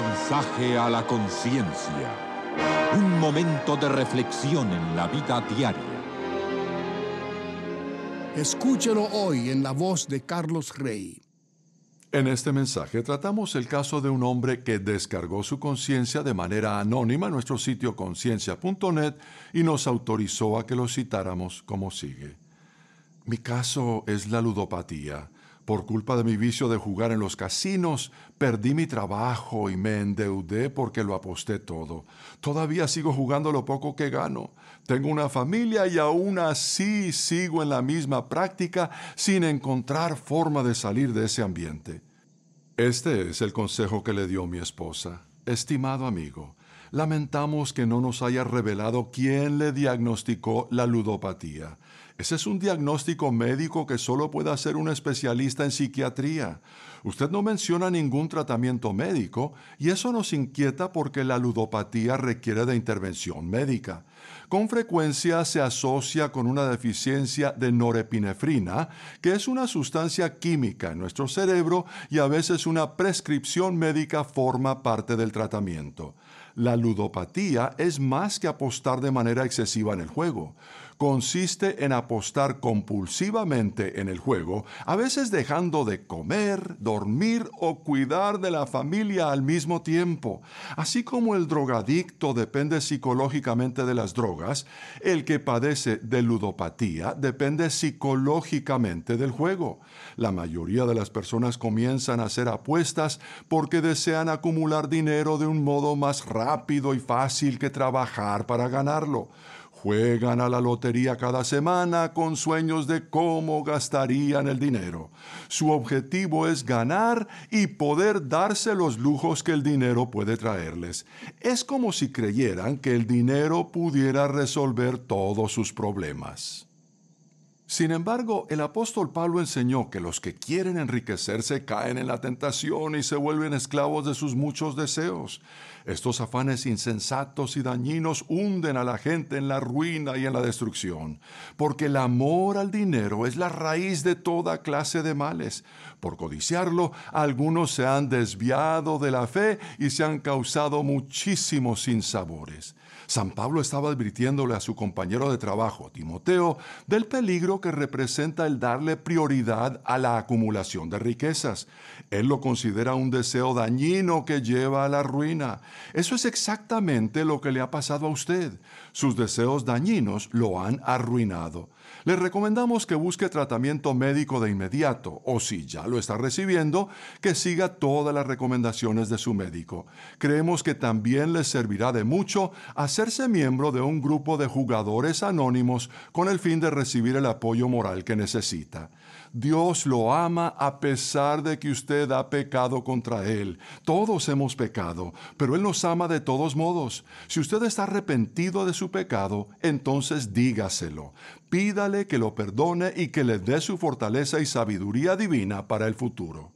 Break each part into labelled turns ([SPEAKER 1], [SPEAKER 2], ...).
[SPEAKER 1] Mensaje a la conciencia. Un momento de reflexión en la vida diaria. Escúchelo hoy en la voz de Carlos Rey. En este mensaje tratamos el caso de un hombre que descargó su conciencia de manera anónima en nuestro sitio conciencia.net y nos autorizó a que lo citáramos como sigue. Mi caso es la ludopatía. Por culpa de mi vicio de jugar en los casinos, perdí mi trabajo y me endeudé porque lo aposté todo. Todavía sigo jugando lo poco que gano. Tengo una familia y aún así sigo en la misma práctica sin encontrar forma de salir de ese ambiente. Este es el consejo que le dio mi esposa. Estimado amigo, Lamentamos que no nos haya revelado quién le diagnosticó la ludopatía. Ese es un diagnóstico médico que solo puede hacer un especialista en psiquiatría. Usted no menciona ningún tratamiento médico y eso nos inquieta porque la ludopatía requiere de intervención médica. Con frecuencia se asocia con una deficiencia de norepinefrina, que es una sustancia química en nuestro cerebro y a veces una prescripción médica forma parte del tratamiento. La ludopatía es más que apostar de manera excesiva en el juego consiste en apostar compulsivamente en el juego, a veces dejando de comer, dormir o cuidar de la familia al mismo tiempo. Así como el drogadicto depende psicológicamente de las drogas, el que padece de ludopatía depende psicológicamente del juego. La mayoría de las personas comienzan a hacer apuestas porque desean acumular dinero de un modo más rápido y fácil que trabajar para ganarlo. Juegan a la lotería cada semana con sueños de cómo gastarían el dinero. Su objetivo es ganar y poder darse los lujos que el dinero puede traerles. Es como si creyeran que el dinero pudiera resolver todos sus problemas. Sin embargo, el apóstol Pablo enseñó que los que quieren enriquecerse caen en la tentación y se vuelven esclavos de sus muchos deseos. Estos afanes insensatos y dañinos hunden a la gente en la ruina y en la destrucción, porque el amor al dinero es la raíz de toda clase de males. Por codiciarlo, algunos se han desviado de la fe y se han causado muchísimos sinsabores. San Pablo estaba advirtiéndole a su compañero de trabajo, Timoteo, del peligro que representa el darle prioridad a la acumulación de riquezas. Él lo considera un deseo dañino que lleva a la ruina. Eso es exactamente lo que le ha pasado a usted. Sus deseos dañinos lo han arruinado. Le recomendamos que busque tratamiento médico de inmediato o si ya lo está recibiendo, que siga todas las recomendaciones de su médico. Creemos que también le servirá de mucho hacerse miembro de un grupo de jugadores anónimos con el fin de recibir el moral que necesita. Dios lo ama a pesar de que usted ha pecado contra Él. Todos hemos pecado, pero Él nos ama de todos modos. Si usted está arrepentido de su pecado, entonces dígaselo. Pídale que lo perdone y que le dé su fortaleza y sabiduría divina para el futuro.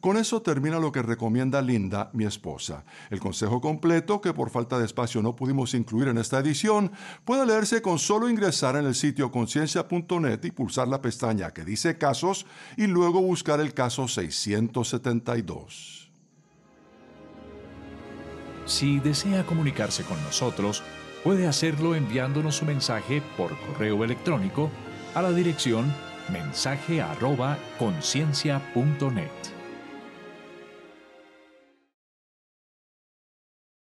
[SPEAKER 1] Con eso termina lo que recomienda Linda, mi esposa. El consejo completo, que por falta de espacio no pudimos incluir en esta edición, puede leerse con solo ingresar en el sitio conciencia.net y pulsar la pestaña que dice casos y luego buscar el caso 672. Si desea comunicarse con nosotros, puede hacerlo enviándonos su mensaje por correo electrónico a la dirección mensaje@conciencia.net.